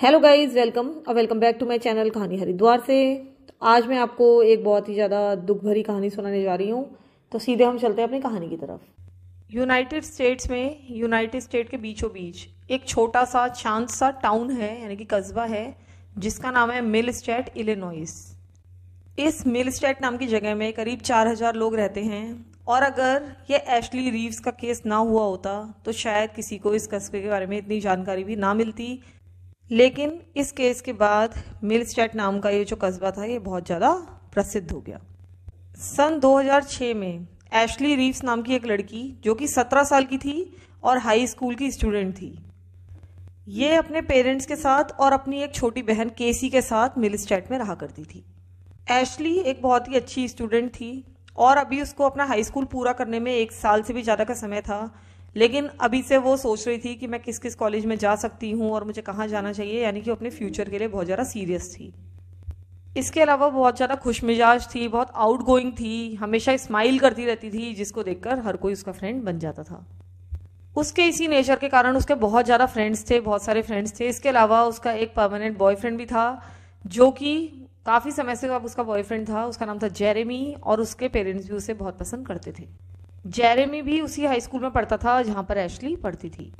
hello guys welcome और welcome back to my channel कहानी हरिद्वार से तो आज मैं आपको एक बहुत ही ज़्यादा दुख भरी कहानी सुनाने जा रही हूँ तो सीधे हम चलते हैं अपनी कहानी की तरफ यूनाइटेड स्टेट्स में यूनाइटेड स्टेट के बीचों बीच एक छोटा सा शांत सा टाउन है यानी कि कस्बा है जिसका नाम है मिल स्टेट इलेनोइस इस मिल स्टेट नाम की जगह में करीब चार हज़ार लोग रहते हैं और अगर ये एशली रीव्स का केस ना हुआ होता तो शायद किसी को इस कस्बे के बारे में इतनी जानकारी भी ना मिलती लेकिन इस केस के बाद मिल्सटैट नाम का ये जो कस्बा था ये बहुत ज़्यादा प्रसिद्ध हो गया सन 2006 में एशली रीव्स नाम की एक लड़की जो कि 17 साल की थी और हाई स्कूल की स्टूडेंट थी ये अपने पेरेंट्स के साथ और अपनी एक छोटी बहन केसी के साथ मिल्सटैट में रहा करती थी एशली एक बहुत ही अच्छी स्टूडेंट थी और अभी उसको अपना हाई स्कूल पूरा करने में एक साल से भी ज़्यादा का समय था लेकिन अभी से वो सोच रही थी कि मैं किस किस कॉलेज में जा सकती हूँ और मुझे कहाँ जाना चाहिए यानी कि अपने फ्यूचर के लिए बहुत ज़्यादा सीरियस थी इसके अलावा बहुत ज़्यादा खुश मिजाज थी बहुत आउट गोइंग थी हमेशा स्माइल करती रहती थी जिसको देखकर हर कोई उसका फ्रेंड बन जाता था उसके इसी नेचर के कारण उसके बहुत ज़्यादा फ्रेंड्स थे बहुत सारे फ्रेंड्स थे इसके अलावा उसका एक परमानेंट बॉयफ्रेंड भी था जो कि काफ़ी समय से अब उसका बॉयफ्रेंड था उसका नाम था जेरेमी और उसके पेरेंट्स भी उसे बहुत पसंद करते थे जेरेमी भी उसी हाई स्कूल में पढ़ता था जहां पर एशली पढ़ती थी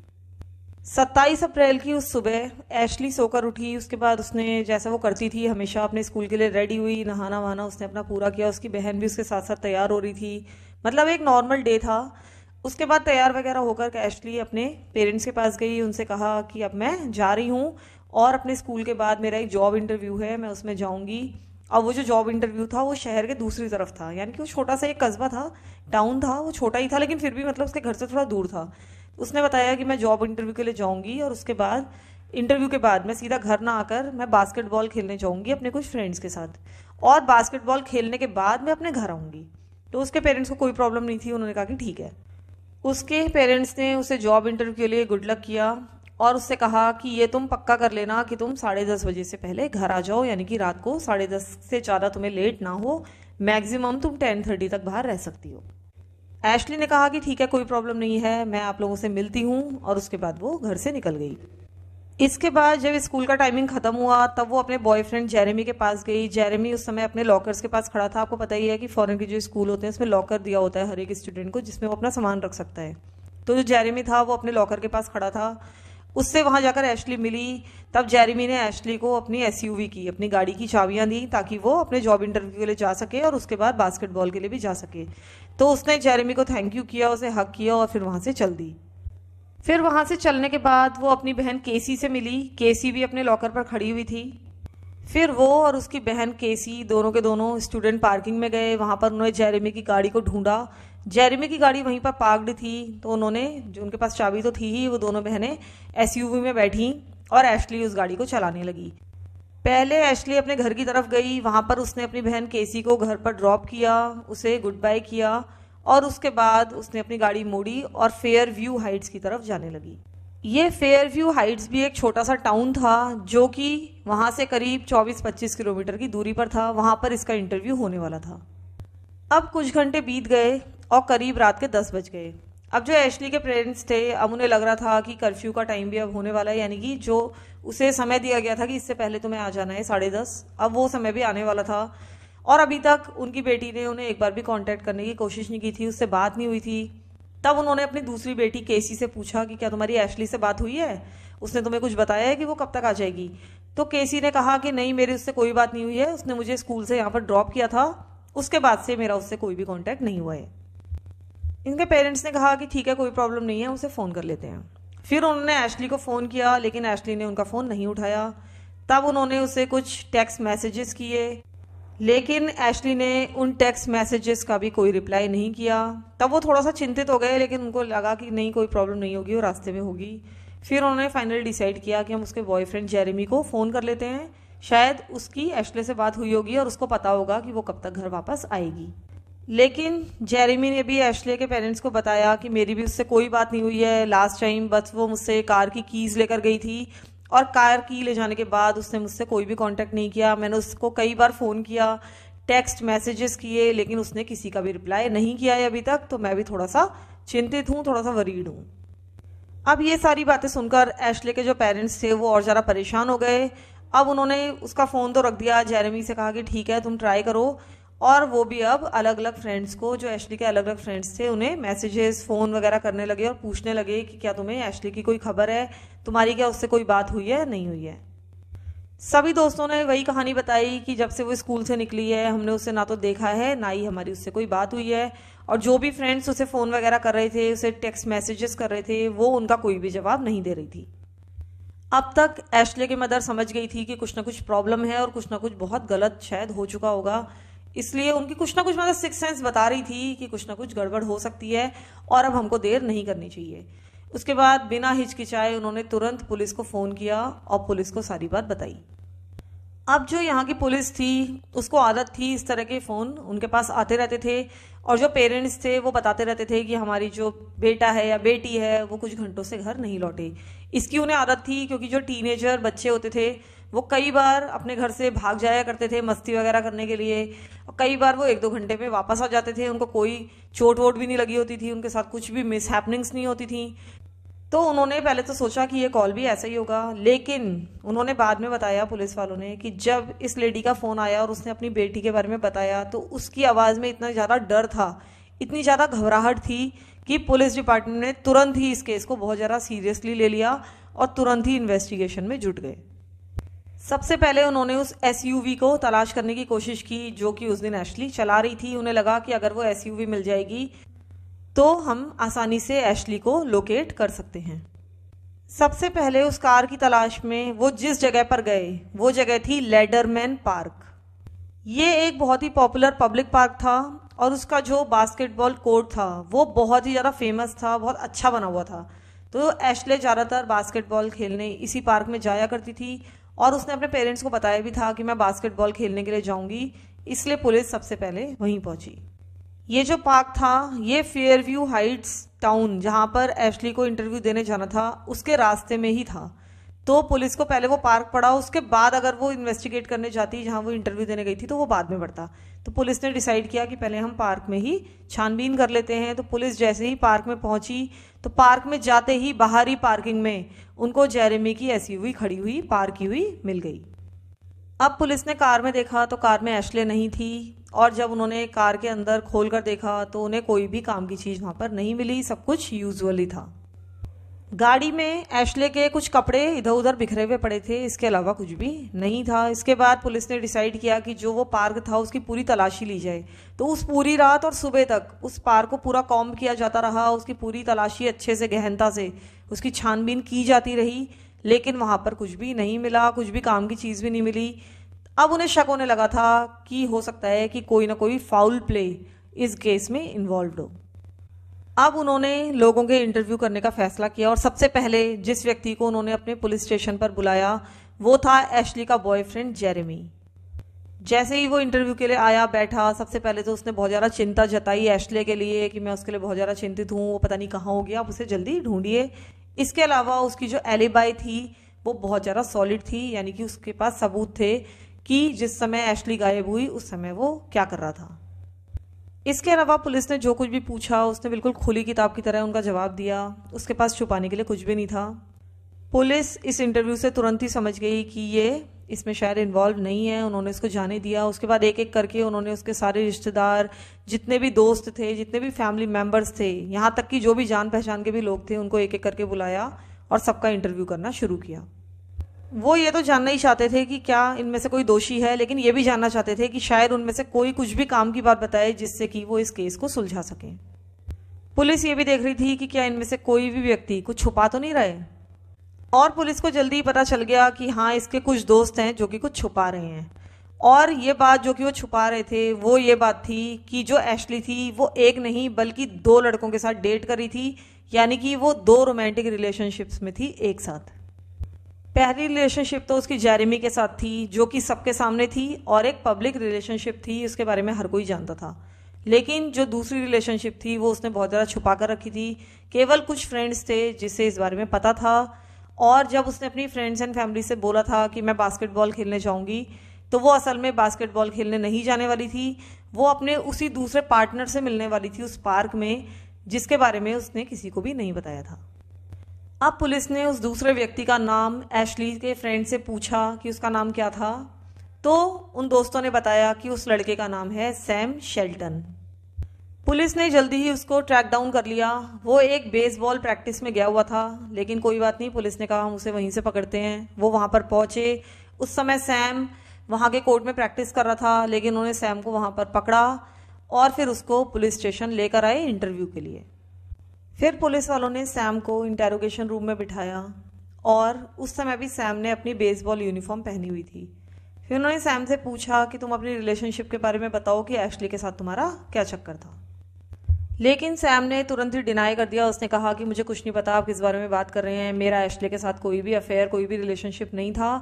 सत्ताईस अप्रैल की उस सुबह एशली सोकर उठी उसके बाद उसने जैसा वो करती थी हमेशा अपने स्कूल के लिए रेडी हुई नहाना वहाना उसने अपना पूरा किया उसकी बहन भी उसके साथ साथ तैयार हो रही थी मतलब एक नॉर्मल डे था उसके बाद तैयार वगैरह होकर एशली अपने पेरेंट्स के पास गई उनसे कहा कि अब मैं जा रही हूँ और अपने स्कूल के बाद मेरा एक जॉब इंटरव्यू है मैं उसमें जाऊँगी अब वो जो जॉब इंटरव्यू था वो शहर के दूसरी तरफ था यानी कि वो छोटा सा एक कस्बा था टाउन था वो छोटा ही था लेकिन फिर भी मतलब उसके घर से थोड़ा दूर था उसने बताया कि मैं जॉब इंटरव्यू के लिए जाऊँगी और उसके बाद इंटरव्यू के बाद मैं सीधा घर ना आकर मैं बास्केटबॉल खेलने जाऊँगी अपने कुछ फ्रेंड्स के साथ और बास्केटबॉल खेलने के बाद मैं अपने घर आऊँगी तो उसके पेरेंट्स को कोई प्रॉब्लम नहीं थी उन्होंने कहा कि ठीक है उसके पेरेंट्स ने उसे जॉब इंटरव्यू के लिए गुड लक किया और उससे कहा कि ये तुम पक्का कर लेना कि तुम साढ़े दस बजे से पहले घर आ जाओ यानी कि रात को साढ़े दस से ज़्यादा तुम्हें लेट ना हो मैक्सिमम तुम टेन थर्टी तक बाहर रह सकती हो एशली ने कहा कि ठीक है कोई प्रॉब्लम नहीं है मैं आप लोगों से मिलती हूँ और उसके बाद वो घर से निकल गई इसके बाद जब स्कूल का टाइमिंग खत्म हुआ तब वो अपने बॉयफ्रेंड जेरेमी के पास गई जेरेमी उस समय अपने लॉकर्स के पास खड़ा था आपको पता ही है कि फॉरेन के जो स्कूल होते हैं उसमें लॉकर दिया होता है हर एक स्टूडेंट को जिसमें वो अपना सामान रख सकता है तो जो जेरेमी था वो अपने लॉकर के पास खड़ा था उससे वहाँ जाकर एशली मिली तब जेरेमी ने एशली को अपनी एस की अपनी गाड़ी की चाबियाँ दी ताकि वो अपने जॉब इंटरव्यू के लिए जा सके और उसके बाद बास्केटबॉल के लिए भी जा सके तो उसने जेरेमी को थैंक यू किया उसे हक किया और फिर वहाँ से चल दी फिर वहाँ से चलने के बाद वो अपनी बहन केसी से मिली केसी भी अपने लॉकर पर खड़ी हुई थी फिर वो और उसकी बहन केसी दोनों के दोनों स्टूडेंट पार्किंग में गए वहाँ पर उन्होंने जेरेमी की गाड़ी को ढूंढा जेरेमी की गाड़ी वहीं पर पार्कड थी तो उन्होंने जो उनके पास चाबी तो थी ही वो दोनों बहनें एस में बैठी और एशली उस गाड़ी को चलाने लगी पहले एशली अपने घर की तरफ गई वहाँ पर उसने अपनी बहन केसी को घर पर ड्रॉप किया उसे गुड बाय किया और उसके बाद उसने अपनी गाड़ी मोड़ी और फेयर व्यू हाइट्स की तरफ जाने लगी ये फेयर व्यू हाइट्स भी एक छोटा सा टाउन था जो कि वहाँ से करीब 24-25 किलोमीटर की दूरी पर था वहाँ पर इसका इंटरव्यू होने वाला था अब कुछ घंटे बीत गए और करीब रात के दस बज गए अब जो एशली के पेरेंट्स थे अब उन्हें लग रहा था कि कर्फ्यू का टाइम भी अब होने वाला है यानी कि जो उसे समय दिया गया था कि इससे पहले तुम्हें आ जाना है साढ़े दस अब वो समय भी आने वाला था और अभी तक उनकी बेटी ने उन्हें एक बार भी कांटेक्ट करने की कोशिश नहीं की थी उससे बात नहीं हुई थी तब उन्होंने अपनी दूसरी बेटी केसी से पूछा कि क्या तुम्हारी एशली से बात हुई है उसने तुम्हें कुछ बताया है कि वो कब तक आ जाएगी तो केसी ने कहा कि नहीं मेरी उससे कोई बात नहीं हुई है उसने मुझे स्कूल से यहाँ पर ड्रॉप किया था उसके बाद से मेरा उससे कोई भी कॉन्टैक्ट नहीं हुआ है इनके पेरेंट्स ने कहा कि ठीक है कोई प्रॉब्लम नहीं है उसे फ़ोन कर लेते हैं फिर उन्होंने एशली को फ़ोन किया लेकिन एशली ने उनका फ़ोन नहीं उठाया तब उन्होंने उसे कुछ टेक्स्ट मैसेजेस किए लेकिन एशली ने उन टेक्स्ट मैसेजेस का भी कोई रिप्लाई नहीं किया तब वो थोड़ा सा चिंतित हो गए लेकिन उनको लगा कि नहीं कोई प्रॉब्लम नहीं होगी वो रास्ते में होगी फिर उन्होंने फाइनली डिसाइड किया कि हम उसके बॉयफ्रेंड जेरेमी को फ़ोन कर लेते हैं शायद उसकी एशले से बात हुई होगी और उसको पता होगा कि वो कब तक घर वापस आएगी लेकिन जेरेमी ने भी एशले के पेरेंट्स को बताया कि मेरी भी उससे कोई बात नहीं हुई है लास्ट टाइम बस वो मुझसे कार की कीज़ लेकर गई थी और कार की ले जाने के बाद उसने मुझसे कोई भी कांटेक्ट नहीं किया मैंने उसको कई बार फ़ोन किया टेक्स्ट मैसेजेस किए लेकिन उसने किसी का भी रिप्लाई नहीं किया है अभी तक तो मैं भी थोड़ा सा चिंतित हूँ थोड़ा सा वरीड हूँ अब ये सारी बातें सुनकर एशले के जो पेरेंट्स थे वो और ज़्यादा परेशान हो गए अब उन्होंने उसका फ़ोन तो रख दिया जेरेमी से कहा कि ठीक है तुम ट्राई करो और वो भी अब अलग अलग फ्रेंड्स को जो एशली के अलग अलग फ्रेंड्स थे उन्हें मैसेजेस फ़ोन वगैरह करने लगे और पूछने लगे कि क्या तुम्हें एशली की कोई खबर है तुम्हारी क्या उससे कोई बात हुई है नहीं हुई है सभी दोस्तों ने वही कहानी बताई कि जब से वो स्कूल से निकली है हमने उससे ना तो देखा है ना ही हमारी उससे कोई बात हुई है और जो भी फ्रेंड्स उसे फ़ोन वगैरह कर रहे थे उसे टेक्स्ट मैसेजेस कर रहे थे वो उनका कोई भी जवाब नहीं दे रही थी अब तक एशले की मदर समझ गई थी कि कुछ ना कुछ प्रॉब्लम है और कुछ ना कुछ बहुत गलत शायद हो चुका होगा इसलिए उनकी कुछ ना कुछ मतलब सिक्स सेंस बता रही थी कि कुछ ना कुछ गड़बड़ हो सकती है और अब हमको देर नहीं करनी चाहिए उसके बाद बिना हिचकिचाए उन्होंने तुरंत पुलिस को फ़ोन किया और पुलिस को सारी बात बताई अब जो यहाँ की पुलिस थी उसको आदत थी इस तरह के फ़ोन उनके पास आते रहते थे और जो पेरेंट्स थे वो बताते रहते थे कि हमारी जो बेटा है या बेटी है वो कुछ घंटों से घर नहीं लौटे इसकी उन्हें आदत थी क्योंकि जो टीनेजर बच्चे होते थे वो कई बार अपने घर से भाग जाया करते थे मस्ती वगैरह करने के लिए और कई बार वो एक दो घंटे में वापस आ जाते थे उनको कोई चोट वोट भी नहीं लगी होती थी उनके साथ कुछ भी मिस नहीं होती थी तो उन्होंने पहले तो सोचा कि ये कॉल भी ऐसा ही होगा लेकिन उन्होंने बाद में बताया पुलिस वालों ने कि जब इस लेडी का फ़ोन आया और उसने अपनी बेटी के बारे में बताया तो उसकी आवाज़ में इतना ज़्यादा डर था इतनी ज़्यादा घबराहट थी कि पुलिस डिपार्टमेंट ने तुरंत ही इस केस को बहुत ज़्यादा सीरियसली ले लिया और तुरंत ही इन्वेस्टिगेशन में जुट गए सबसे पहले उन्होंने उस एसयूवी को तलाश करने की कोशिश की जो कि उस दिन एशली चला रही थी उन्हें लगा कि अगर वो एसयूवी मिल जाएगी तो हम आसानी से एशली को लोकेट कर सकते हैं सबसे पहले उस कार की तलाश में वो जिस जगह पर गए वो जगह थी लेडरमैन पार्क ये एक बहुत ही पॉपुलर पब्लिक पार्क था और उसका जो बास्केटबॉल कोर्ट था वो बहुत ही ज़्यादा फेमस था बहुत अच्छा बना हुआ था तो एशले ज़्यादातर बास्केटबॉल खेलने इसी पार्क में जाया करती थी और उसने अपने पेरेंट्स को बताया भी था कि मैं बास्केटबॉल खेलने के लिए जाऊंगी इसलिए पुलिस सबसे पहले वहीं पहुंची ये जो पार्क था ये फेयर व्यू हाइट्स टाउन जहां पर एशली को इंटरव्यू देने जाना था उसके रास्ते में ही था तो पुलिस को पहले वो पार्क पड़ा उसके बाद अगर वो इन्वेस्टिगेट करने जाती जहाँ वो इंटरव्यू देने गई थी तो वो बाद में पड़ता तो पुलिस ने डिसाइड किया कि पहले हम पार्क में ही छानबीन कर लेते हैं तो पुलिस जैसे ही पार्क में पहुंची तो पार्क में जाते ही बाहरी पार्किंग में उनको जेरेमी की ऐसी हुई खड़ी हुई पार्क की हुई मिल गई अब पुलिस ने कार में देखा तो कार में एशले नहीं थी और जब उन्होंने कार के अंदर खोल कर देखा तो उन्हें कोई भी काम की चीज़ वहाँ पर नहीं मिली सब कुछ यूजुअली था गाड़ी में एशले के कुछ कपड़े इधर उधर बिखरे हुए पड़े थे इसके अलावा कुछ भी नहीं था इसके बाद पुलिस ने डिसाइड किया कि जो वो पार्क था उसकी पूरी तलाशी ली जाए तो उस पूरी रात और सुबह तक उस पार्क को पूरा कॉम किया जाता रहा उसकी पूरी तलाशी अच्छे से गहनता से उसकी छानबीन की जाती रही लेकिन वहाँ पर कुछ भी नहीं मिला कुछ भी काम की चीज़ भी नहीं मिली अब उन्हें शक होने लगा था कि हो सकता है कि कोई ना कोई फाउल प्ले इस केस में इन्वॉल्व हो अब उन्होंने लोगों के इंटरव्यू करने का फैसला किया और सबसे पहले जिस व्यक्ति को उन्होंने अपने पुलिस स्टेशन पर बुलाया वो था एशली का बॉयफ्रेंड जेरेमी जैसे ही वो इंटरव्यू के लिए आया बैठा सबसे पहले तो उसने बहुत ज़्यादा चिंता जताई एशले के लिए कि मैं उसके लिए बहुत ज़्यादा चिंतित हूँ वो पता नहीं कहाँ हो गया आप उसे जल्दी ढूंढिए इसके अलावा उसकी जो एलिबाई थी वो बहुत ज़्यादा सॉलिड थी यानी कि उसके पास सबूत थे कि जिस समय एशली गायब हुई उस समय वो क्या कर रहा था इसके अलावा पुलिस ने जो कुछ भी पूछा उसने बिल्कुल खुली किताब की तरह उनका जवाब दिया उसके पास छुपाने के लिए कुछ भी नहीं था पुलिस इस इंटरव्यू से तुरंत ही समझ गई कि ये इसमें शायद इन्वॉल्व नहीं है उन्होंने इसको जाने दिया उसके बाद एक एक करके उन्होंने उसके सारे रिश्तेदार जितने भी दोस्त थे जितने भी फैमिली मेम्बर्स थे यहाँ तक कि जो भी जान पहचान के भी लोग थे उनको एक एक करके बुलाया और सबका इंटरव्यू करना शुरू किया वो ये तो जानना ही चाहते थे कि क्या इनमें से कोई दोषी है लेकिन ये भी जानना चाहते थे कि शायद उनमें से कोई कुछ भी काम की बात बताए जिससे कि वो इस केस को सुलझा सके पुलिस ये भी देख रही थी कि क्या इनमें से कोई भी व्यक्ति कुछ छुपा तो नहीं रहे और पुलिस को जल्दी ही पता चल गया कि हाँ इसके कुछ दोस्त हैं जो कि कुछ छुपा रहे हैं और ये बात जो कि वो छुपा रहे थे वो ये बात थी कि जो एशली थी वो एक नहीं बल्कि दो लड़कों के साथ डेट करी थी यानी कि वो दो रोमांटिक रिलेशनशिप्स में थी एक साथ पहली रिलेशनशिप तो उसकी जेरेमी के साथ थी जो कि सबके सामने थी और एक पब्लिक रिलेशनशिप थी इसके बारे में हर कोई जानता था लेकिन जो दूसरी रिलेशनशिप थी वो उसने बहुत ज़्यादा छुपा कर रखी थी केवल कुछ फ्रेंड्स थे जिसे इस बारे में पता था और जब उसने अपनी फ्रेंड्स एंड फैमिली से बोला था कि मैं बास्केटबॉल खेलने जाऊंगी तो वो असल में बास्केटबॉल खेलने नहीं जाने वाली थी वो अपने उसी दूसरे पार्टनर से मिलने वाली थी उस पार्क में जिसके बारे में उसने किसी को भी नहीं बताया था अब पुलिस ने उस दूसरे व्यक्ति का नाम एशली के फ्रेंड से पूछा कि उसका नाम क्या था तो उन दोस्तों ने बताया कि उस लड़के का नाम है सैम शेल्टन पुलिस ने जल्दी ही उसको ट्रैक डाउन कर लिया वो एक बेसबॉल प्रैक्टिस में गया हुआ था लेकिन कोई बात नहीं पुलिस ने कहा हम उसे वहीं से पकड़ते हैं वो वहाँ पर पहुँचे उस समय सैम वहाँ के कोर्ट में प्रैक्टिस कर रहा था लेकिन उन्होंने सैम को वहाँ पर पकड़ा और फिर उसको पुलिस स्टेशन लेकर आए इंटरव्यू के लिए फिर पुलिस वालों ने सैम को इंटेरोगेशन रूम में बिठाया और उस समय भी सैम ने अपनी बेसबॉल यूनिफॉर्म पहनी हुई थी फिर उन्होंने सैम से पूछा कि तुम अपनी रिलेशनशिप के बारे में बताओ कि एशली के साथ तुम्हारा क्या चक्कर था लेकिन सैम ने तुरंत ही डिनाई कर दिया उसने कहा कि मुझे कुछ नहीं पता आप किस बारे में बात कर रहे हैं मेरा एशले के साथ कोई भी अफेयर कोई भी रिलेशनशिप नहीं था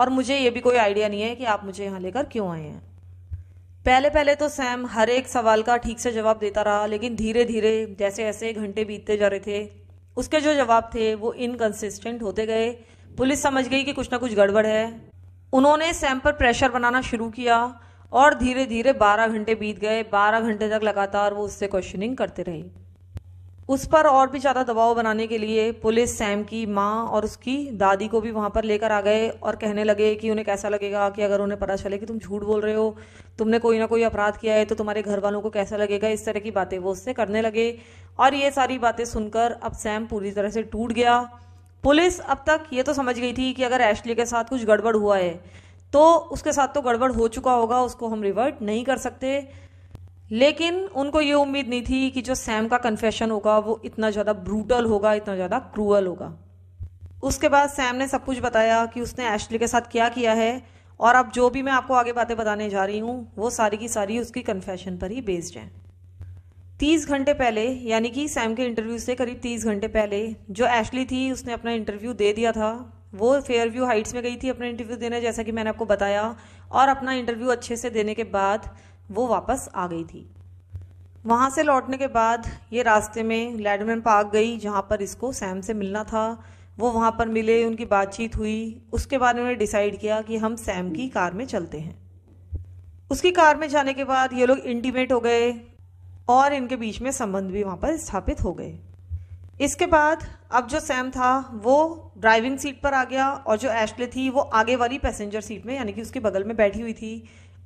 और मुझे ये भी कोई आइडिया नहीं है कि आप मुझे यहाँ लेकर क्यों आए हैं पहले पहले तो सैम हर एक सवाल का ठीक से जवाब देता रहा लेकिन धीरे धीरे जैसे ऐसे घंटे बीतते जा रहे थे उसके जो जवाब थे वो इनकन्सिस्टेंट होते गए पुलिस समझ गई कि कुछ ना कुछ गड़बड़ है उन्होंने सैम पर प्रेशर बनाना शुरू किया और धीरे धीरे 12 घंटे बीत गए 12 घंटे तक लगातार वो उससे क्वेश्चनिंग करते रहे उस पर और भी ज़्यादा दबाव बनाने के लिए पुलिस सैम की माँ और उसकी दादी को भी वहाँ पर लेकर आ गए और कहने लगे कि उन्हें कैसा लगेगा कि अगर उन्हें पता चले कि तुम झूठ बोल रहे हो तुमने कोई ना कोई अपराध किया है तो तुम्हारे घर वालों को कैसा लगेगा इस तरह की बातें वो उससे करने लगे और ये सारी बातें सुनकर अब सैम पूरी तरह से टूट गया पुलिस अब तक ये तो समझ गई थी कि अगर एशली के साथ कुछ गड़बड़ हुआ है तो उसके साथ तो गड़बड़ हो चुका होगा उसको हम रिवर्ट नहीं कर सकते लेकिन उनको ये उम्मीद नहीं थी कि जो सैम का कन्फेशन होगा वो इतना ज़्यादा ब्रूटल होगा इतना ज़्यादा क्रूअल होगा उसके बाद सैम ने सब कुछ बताया कि उसने एशली के साथ क्या किया है और अब जो भी मैं आपको आगे बातें बताने जा रही हूँ वो सारी की सारी उसकी कन्फेशन पर ही बेस्ड है तीस घंटे पहले यानी कि सैम के इंटरव्यू से करीब तीस घंटे पहले जो एशली थी उसने अपना इंटरव्यू दे दिया था वो फेयर व्यू हाइट्स में गई थी अपना इंटरव्यू देने जैसा कि मैंने आपको बताया और अपना इंटरव्यू अच्छे से देने के बाद वो वापस आ गई थी वहाँ से लौटने के बाद ये रास्ते में लैडमैन पार्क गई जहाँ पर इसको सैम से मिलना था वो वहाँ पर मिले उनकी बातचीत हुई उसके बाद उन्होंने डिसाइड किया कि हम सैम की कार में चलते हैं उसकी कार में जाने के बाद ये लोग इंटीमेट हो गए और इनके बीच में संबंध भी वहाँ पर स्थापित हो गए इसके बाद अब जो सैम था वो ड्राइविंग सीट पर आ गया और जो एशले थी वो आगे वाली पैसेंजर सीट में यानी कि उसके बगल में बैठी हुई थी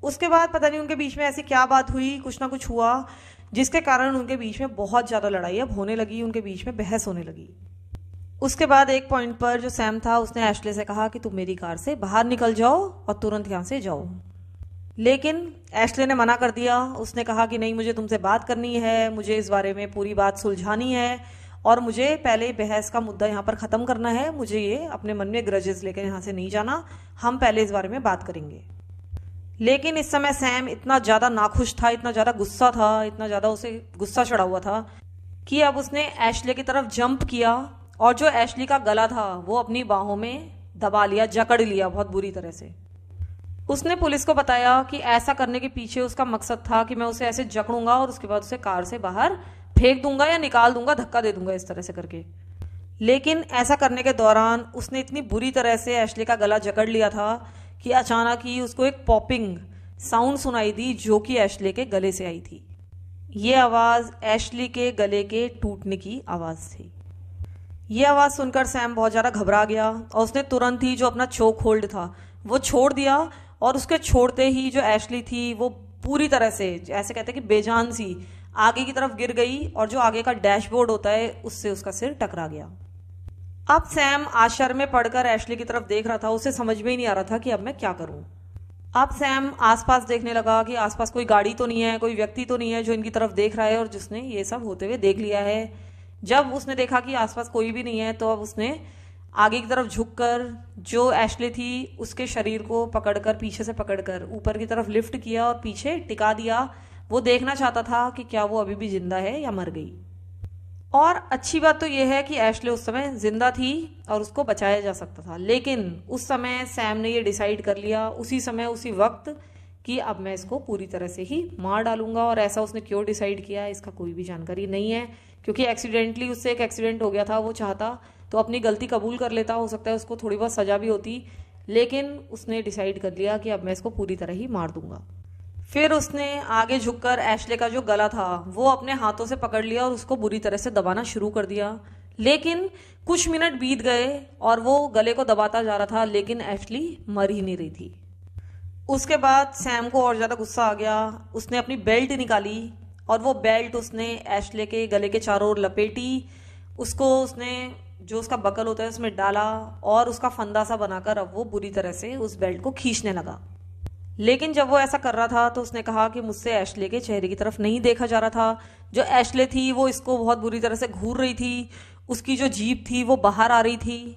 उसके बाद पता नहीं उनके बीच में ऐसी क्या बात हुई कुछ ना कुछ हुआ जिसके कारण उनके बीच में बहुत ज़्यादा लड़ाई अब होने लगी उनके बीच में बहस होने लगी उसके बाद एक पॉइंट पर जो सैम था उसने एशले से कहा कि तुम मेरी कार से बाहर निकल जाओ और तुरंत यहाँ से जाओ लेकिन एशले ने मना कर दिया उसने कहा कि नहीं मुझे तुमसे बात करनी है मुझे इस बारे में पूरी बात सुलझानी है और मुझे पहले बहस का मुद्दा यहाँ पर ख़त्म करना है मुझे ये अपने मन में ग्रजेस लेकर यहाँ से नहीं जाना हम पहले इस बारे में बात करेंगे लेकिन इस समय सैम इतना ज़्यादा नाखुश था इतना ज़्यादा गुस्सा था इतना ज़्यादा उसे गुस्सा चढ़ा हुआ था कि अब उसने एशले की तरफ जंप किया और जो एशली का गला था वो अपनी बाहों में दबा लिया जकड़ लिया बहुत बुरी तरह से उसने पुलिस को बताया कि ऐसा करने के पीछे उसका मकसद था कि मैं उसे ऐसे जकड़ूंगा और उसके बाद उसे कार से बाहर फेंक दूंगा या निकाल दूंगा धक्का दे दूंगा इस तरह से करके लेकिन ऐसा करने के दौरान उसने इतनी बुरी तरह से एशली का गला जकड़ लिया था कि अचानक ही उसको एक पॉपिंग साउंड सुनाई दी जो कि एशले के गले से आई थी ये आवाज एशली के गले के टूटने की आवाज थी ये आवाज सुनकर सैम बहुत ज्यादा घबरा गया और उसने तुरंत ही जो अपना चोक होल्ड था वो छोड़ दिया और उसके छोड़ते ही जो एशली थी वो पूरी तरह से ऐसे कहते हैं कि बेजान सी आगे की तरफ गिर गई और जो आगे का डैशबोर्ड होता है उससे उसका सिर टकरा गया अब सैम आश्चर्य में पढ़कर एशली की तरफ देख रहा था उसे समझ में ही नहीं आ रहा था कि अब मैं क्या करूं अब सैम आसपास देखने लगा कि आसपास कोई गाड़ी तो नहीं है कोई व्यक्ति तो नहीं है जो इनकी तरफ देख रहा है और जिसने ये सब होते हुए देख लिया है जब उसने देखा कि आसपास कोई भी नहीं है तो अब उसने आगे की तरफ झुककर जो एशली थी उसके शरीर को पकड़कर पीछे से पकड़कर ऊपर की तरफ लिफ्ट किया और पीछे टिका दिया वो देखना चाहता था कि क्या वो अभी भी जिंदा है या मर गई और अच्छी बात तो यह है कि एशले उस समय जिंदा थी और उसको बचाया जा सकता था लेकिन उस समय सैम ने ये डिसाइड कर लिया उसी समय उसी वक्त कि अब मैं इसको पूरी तरह से ही मार डालूंगा और ऐसा उसने क्यों डिसाइड किया इसका कोई भी जानकारी नहीं है क्योंकि एक्सीडेंटली उससे एक एक्सीडेंट हो गया था वो चाहता तो अपनी गलती कबूल कर लेता हो सकता है उसको थोड़ी बहुत सजा भी होती लेकिन उसने डिसाइड कर लिया कि अब मैं इसको पूरी तरह ही मार दूंगा फिर उसने आगे झुककर एशले का जो गला था वो अपने हाथों से पकड़ लिया और उसको बुरी तरह से दबाना शुरू कर दिया लेकिन कुछ मिनट बीत गए और वो गले को दबाता जा रहा था लेकिन एशली मर ही नहीं रही थी उसके बाद सैम को और ज़्यादा गुस्सा आ गया उसने अपनी बेल्ट निकाली और वो बेल्ट उसने एशले के गले के चारों ओर लपेटी उसको उसने जो उसका बकल होता है उसमें डाला और उसका फंदा सा बनाकर अब वो बुरी तरह से उस बेल्ट को खींचने लगा लेकिन जब वो ऐसा कर रहा था तो उसने कहा कि मुझसे ऐशले के चेहरे की तरफ नहीं देखा जा रहा था जो ऐशले थी वो इसको बहुत बुरी तरह से घूर रही थी उसकी जो जीप थी वो बाहर आ रही थी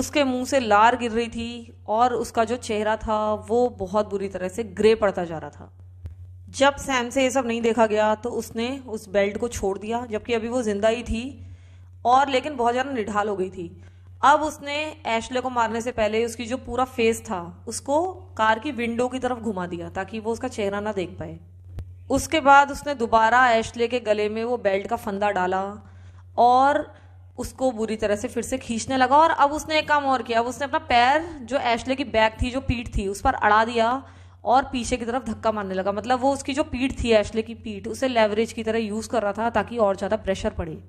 उसके मुंह से लार गिर रही थी और उसका जो चेहरा था वो बहुत बुरी तरह से ग्रे पड़ता जा रहा था जब सैम से ये सब नहीं देखा गया तो उसने उस बेल्ट को छोड़ दिया जबकि अभी वो जिंदा ही थी और लेकिन बहुत ज़्यादा निढाल हो गई थी अब उसने एशले को मारने से पहले उसकी जो पूरा फेस था उसको कार की विंडो की तरफ घुमा दिया ताकि वो उसका चेहरा ना देख पाए उसके बाद उसने दोबारा एशले के गले में वो बेल्ट का फंदा डाला और उसको बुरी तरह से फिर से खींचने लगा और अब उसने एक काम और किया अब उसने अपना पैर जो एशले की बैक थी जो पीठ थी उस पर अड़ा दिया और पीछे की तरफ धक्का मारने लगा मतलब वो उसकी जो पीठ थी एशले की पीठ उसे लेवरेज की तरह यूज़ कर रहा था ताकि और ज़्यादा प्रेशर पड़े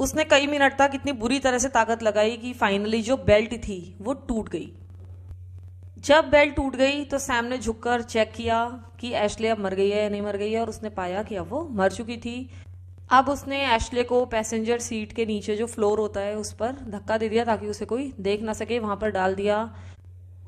उसने कई मिनट तक इतनी बुरी तरह से ताकत लगाई कि फाइनली जो बेल्ट थी वो टूट गई जब बेल्ट टूट गई तो सैम ने झुककर चेक किया कि एशले अब मर गई है या नहीं मर गई है और उसने पाया कि अब वो मर चुकी थी अब उसने एशले को पैसेंजर सीट के नीचे जो फ्लोर होता है उस पर धक्का दे दिया ताकि उसे कोई देख ना सके वहां पर डाल दिया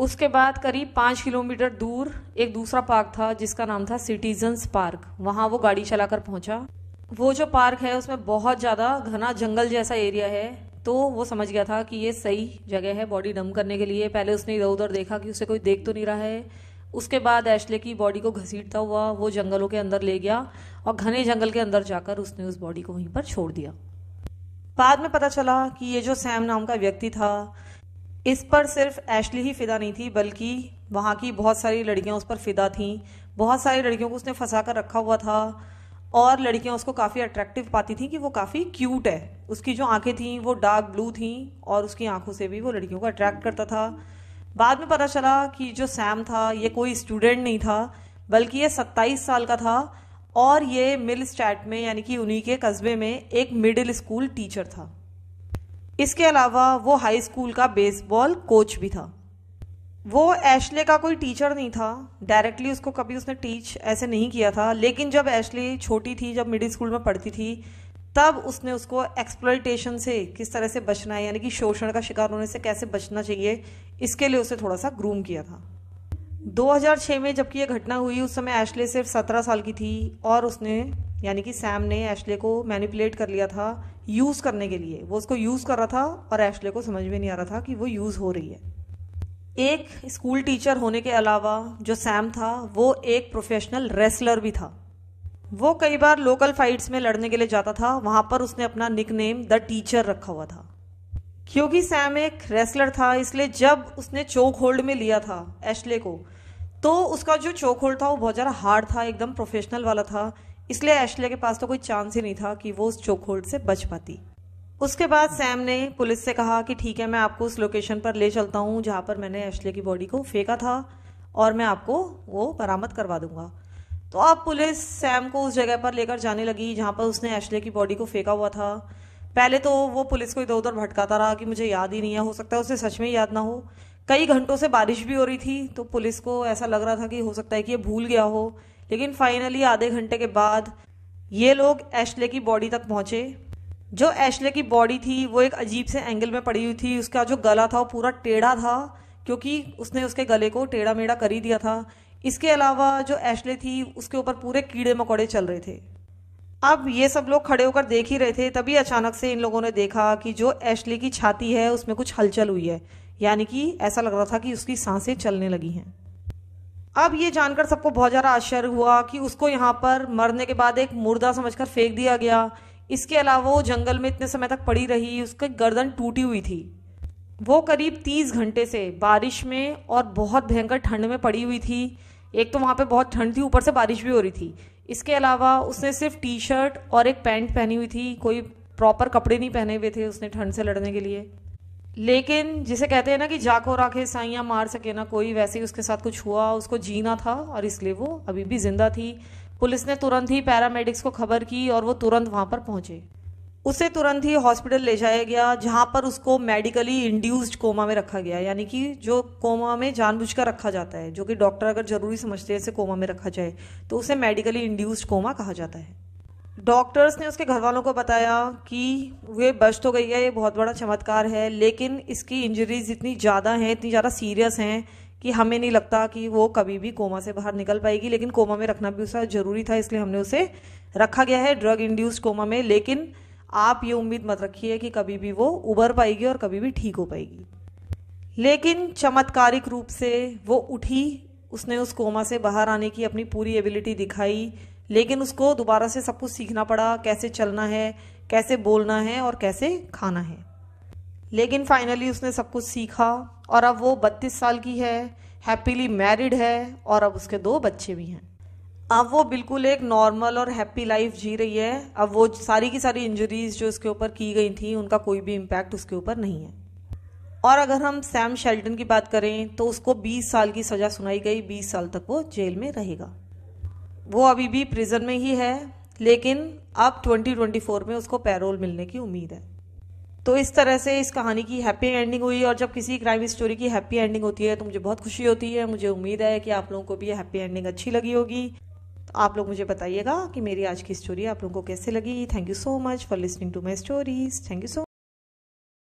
उसके बाद करीब पांच किलोमीटर दूर एक दूसरा पार्क था जिसका नाम था सिटीजन्स पार्क वहां वो गाड़ी चलाकर पहुंचा वो जो पार्क है उसमें बहुत ज़्यादा घना जंगल जैसा एरिया है तो वो समझ गया था कि ये सही जगह है बॉडी डम करने के लिए पहले उसने इधर उधर देखा कि उसे कोई देख तो नहीं रहा है उसके बाद एशले की बॉडी को घसीटता हुआ वो जंगलों के अंदर ले गया और घने जंगल के अंदर जाकर उसने उस बॉडी को वहीं पर छोड़ दिया बाद में पता चला कि ये जो सैम नाम का व्यक्ति था इस पर सिर्फ एशली ही फिदा नहीं थी बल्कि वहाँ की बहुत सारी लड़कियाँ उस पर फिदा थीं बहुत सारी लड़कियों को उसने फंसा कर रखा हुआ था और लड़कियां उसको काफ़ी अट्रैक्टिव पाती थी कि वो काफ़ी क्यूट है उसकी जो आंखें थीं वो डार्क ब्लू थीं और उसकी आंखों से भी वो लड़कियों को अट्रैक्ट करता था बाद में पता चला कि जो सैम था ये कोई स्टूडेंट नहीं था बल्कि ये सत्ताईस साल का था और ये मिल स्टैट में यानी कि उन्हीं के कस्बे में एक मिडिल स्कूल टीचर था इसके अलावा वो हाई स्कूल का बेसबॉल कोच भी था वो एशले का कोई टीचर नहीं था डायरेक्टली उसको कभी उसने टीच ऐसे नहीं किया था लेकिन जब एशले छोटी थी जब मिडिल स्कूल में पढ़ती थी तब उसने उसको एक्सप्लोइटेशन से किस तरह से बचना है यानी कि शोषण का शिकार होने से कैसे बचना चाहिए इसके लिए उसे थोड़ा सा ग्रूम किया था 2006 में जबकि यह घटना हुई उस समय एशले सिर्फ 17 साल की थी और उसने यानी कि सैम ने एशले को मैनिपुलेट कर लिया था यूज़ करने के लिए वो उसको यूज़ कर रहा था और एशले को समझ में नहीं आ रहा था कि वो यूज़ हो रही है एक स्कूल टीचर होने के अलावा जो सैम था वो एक प्रोफेशनल रेसलर भी था वो कई बार लोकल फाइट्स में लड़ने के लिए जाता था वहाँ पर उसने अपना निक नेम द टीचर रखा हुआ था क्योंकि सैम एक रेसलर था इसलिए जब उसने चोक होल्ड में लिया था एशले को तो उसका जो चोक होल्ड था वो बहुत ज़्यादा हार्ड था एकदम प्रोफेशनल वाला था इसलिए एशले के पास तो कोई चांस ही नहीं था कि वो उस चोक होल्ड से बच पाती उसके बाद सैम ने पुलिस से कहा कि ठीक है मैं आपको उस लोकेशन पर ले चलता हूँ जहाँ पर मैंने एशले की बॉडी को फेंका था और मैं आपको वो बरामद करवा दूंगा तो अब पुलिस सैम को उस जगह पर लेकर जाने लगी जहाँ पर उसने एशले की बॉडी को फेंका हुआ था पहले तो वो पुलिस को इधर उधर भटकाता रहा कि मुझे याद ही नहीं है हो सकता है उसे सच में याद ना हो कई घंटों से बारिश भी हो रही थी तो पुलिस को ऐसा लग रहा था कि हो सकता है कि ये भूल गया हो लेकिन फाइनली आधे घंटे के बाद ये लोग एशले की बॉडी तक पहुँचे जो एशले की बॉडी थी वो एक अजीब से एंगल में पड़ी हुई थी उसका जो गला था वो पूरा टेढ़ा था क्योंकि उसने उसके गले को टेढ़ा मेढ़ा कर ही दिया था इसके अलावा जो एशले थी उसके ऊपर पूरे कीड़े मकोड़े चल रहे थे अब ये सब लोग खड़े होकर देख ही रहे थे तभी अचानक से इन लोगों ने देखा कि जो एशले की छाती है उसमें कुछ हलचल हुई है यानी कि ऐसा लग रहा था कि उसकी सांसें चलने लगी हैं अब ये जानकर सबको बहुत ज़्यादा आश्चर्य हुआ कि उसको यहाँ पर मरने के बाद एक मुर्दा समझकर फेंक दिया गया इसके अलावा वो जंगल में इतने समय तक पड़ी रही उसकी गर्दन टूटी हुई थी वो करीब तीस घंटे से बारिश में और बहुत भयंकर ठंड में पड़ी हुई थी एक तो वहाँ पे बहुत ठंड थी ऊपर से बारिश भी हो रही थी इसके अलावा उसने सिर्फ टी शर्ट और एक पैंट पहनी हुई थी कोई प्रॉपर कपड़े नहीं पहने हुए थे उसने ठंड से लड़ने के लिए लेकिन जिसे कहते हैं ना कि जाको राखे साइयाँ मार सके ना कोई वैसे ही उसके साथ कुछ हुआ उसको जीना था और इसलिए वो अभी भी जिंदा थी पुलिस ने तुरंत ही पैरामेडिक्स को खबर की और वो तुरंत वहां पर पहुंचे उसे तुरंत ही हॉस्पिटल ले जाया गया जहां पर उसको मेडिकली इंड्यूस्ड कोमा में रखा गया यानी कि जो कोमा में जानबूझकर रखा जाता है जो कि डॉक्टर अगर जरूरी समझते हैं इसे कोमा में रखा जाए तो उसे मेडिकली इंड्यूस्ड कोमा कहा जाता है डॉक्टर्स ने उसके घर वालों को बताया कि वे बच तो गई है ये बहुत बड़ा चमत्कार है लेकिन इसकी इंजरीज इतनी ज़्यादा हैं इतनी ज़्यादा सीरियस हैं कि हमें नहीं लगता कि वो कभी भी कोमा से बाहर निकल पाएगी लेकिन कोमा में रखना भी उसका ज़रूरी था इसलिए हमने उसे रखा गया है ड्रग इंड्यूस्ड कोमा में लेकिन आप ये उम्मीद मत रखिए कि कभी भी वो उबर पाएगी और कभी भी ठीक हो पाएगी लेकिन चमत्कारिक रूप से वो उठी उसने उस कोमा से बाहर आने की अपनी पूरी एबिलिटी दिखाई लेकिन उसको दोबारा से सब कुछ सीखना पड़ा कैसे चलना है कैसे बोलना है और कैसे खाना है लेकिन फाइनली उसने सब कुछ सीखा और अब वो बत्तीस साल की है हैप्पीली मैरिड है और अब उसके दो बच्चे भी हैं अब वो बिल्कुल एक नॉर्मल और हैप्पी लाइफ जी रही है अब वो सारी की सारी इंजरीज जो उसके ऊपर की गई थी उनका कोई भी इम्पैक्ट उसके ऊपर नहीं है और अगर हम सैम शेल्टन की बात करें तो उसको 20 साल की सज़ा सुनाई गई 20 साल तक वो जेल में रहेगा वो अभी भी प्रिजन में ही है लेकिन अब 2024 में उसको पैरोल मिलने की उम्मीद है तो इस तरह से इस कहानी की हैप्पी एंडिंग हुई और जब किसी क्राइम स्टोरी की हैप्पी एंडिंग होती है तो मुझे बहुत खुशी होती है मुझे उम्मीद है कि आप लोगों को भी हैप्पी एंडिंग अच्छी लगी होगी तो आप लोग मुझे बताइएगा कि मेरी आज की स्टोरी आप लोगों को कैसे लगी thank you so much for listening to my stories thank you so